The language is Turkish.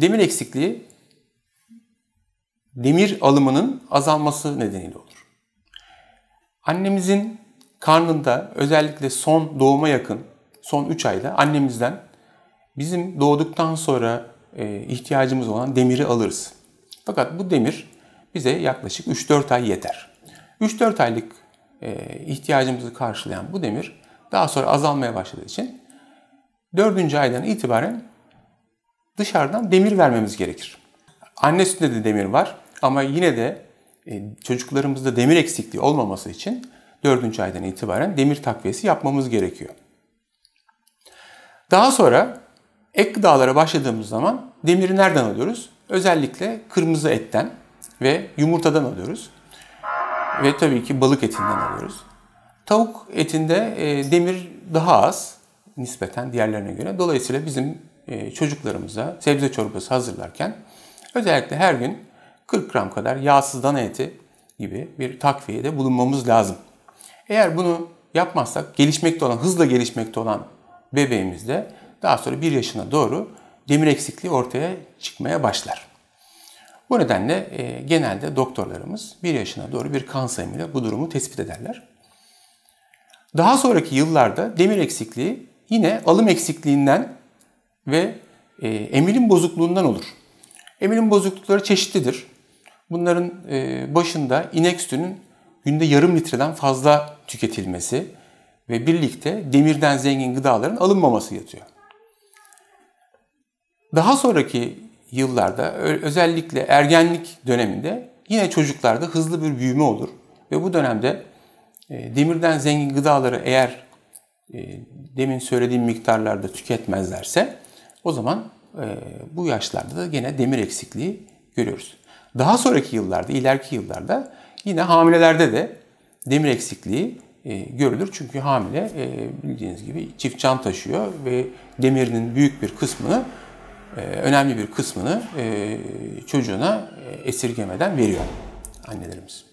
Demir eksikliği demir alımının azalması nedeniyle olur. Annemizin karnında özellikle son doğuma yakın son 3 ayda annemizden bizim doğduktan sonra e, ihtiyacımız olan demiri alırız. Fakat bu demir bize yaklaşık 3-4 ay yeter. 3-4 aylık e, ihtiyacımızı karşılayan bu demir daha sonra azalmaya başladığı için 4. aydan itibaren dışarıdan demir vermemiz gerekir. Anne sütünde de demir var ama yine de e, çocuklarımızda demir eksikliği olmaması için 4. aydan itibaren demir takviyesi yapmamız gerekiyor. Daha sonra ek gıdalara başladığımız zaman demiri nereden alıyoruz? Özellikle kırmızı etten ve yumurtadan alıyoruz. Ve tabii ki balık etinden alıyoruz. Tavuk etinde e, demir daha az nispeten diğerlerine göre. Dolayısıyla bizim e, çocuklarımıza sebze çorbası hazırlarken özellikle her gün 40 gram kadar yağsız dana eti gibi bir takviyede bulunmamız lazım. Eğer bunu yapmazsak gelişmekte olan, hızla gelişmekte olan bebeğimizde daha sonra 1 yaşına doğru demir eksikliği ortaya çıkmaya başlar. Bu nedenle e, genelde doktorlarımız 1 yaşına doğru bir kan sayımıyla bu durumu tespit ederler. Daha sonraki yıllarda demir eksikliği yine alım eksikliğinden ve e, emilim bozukluğundan olur. Emilim bozuklukları çeşitlidir. Bunların e, başında inek sütünün günde yarım litreden fazla tüketilmesi ve birlikte demirden zengin gıdaların alınmaması yatıyor. Daha sonraki yıllarda özellikle ergenlik döneminde yine çocuklarda hızlı bir büyüme olur ve bu dönemde e, demirden zengin gıdaları eğer e, demin söylediğim miktarlarda tüketmezlerse o zaman e, bu yaşlarda da gene demir eksikliği görüyoruz. Daha sonraki yıllarda, ileriki yıllarda yine hamilelerde de demir eksikliği e, görülür. Çünkü hamile e, bildiğiniz gibi çift can taşıyor ve demirinin büyük bir kısmını, e, önemli bir kısmını e, çocuğuna e, esirgemeden veriyor annelerimiz.